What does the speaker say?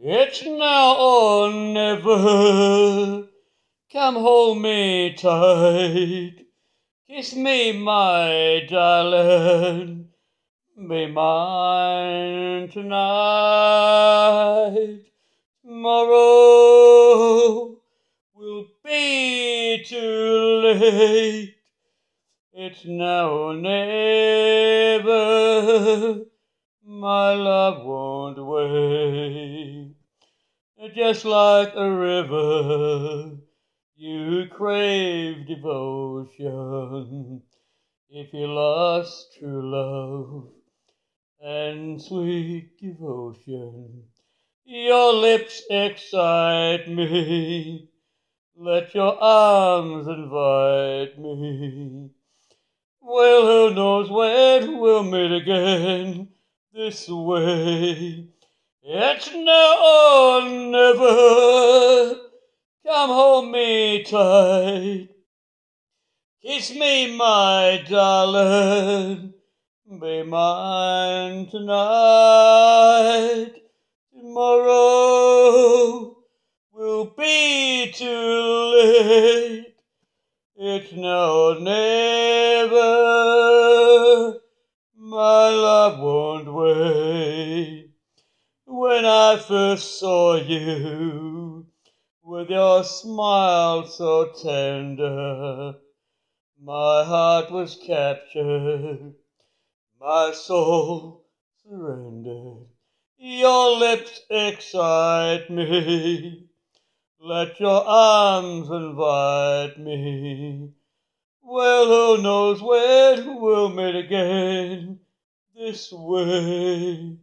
It's now or never. Come hold me tight. Kiss me, my darling. Be mine tonight. Tomorrow will be too late. It's now or never. My love won't wait just like a river, you crave devotion. If you lost true love and sweet devotion, your lips excite me. Let your arms invite me. Well, who knows when we'll meet again this way. It's now or never. Come hold me tight. Kiss me, my darling. Be mine tonight. Tomorrow will be too late. It's now or never. My love won't wait when I first saw you with your smile so tender. My heart was captured, my soul surrendered. Your lips excite me. Let your arms invite me. Well, who knows when we'll meet again this way.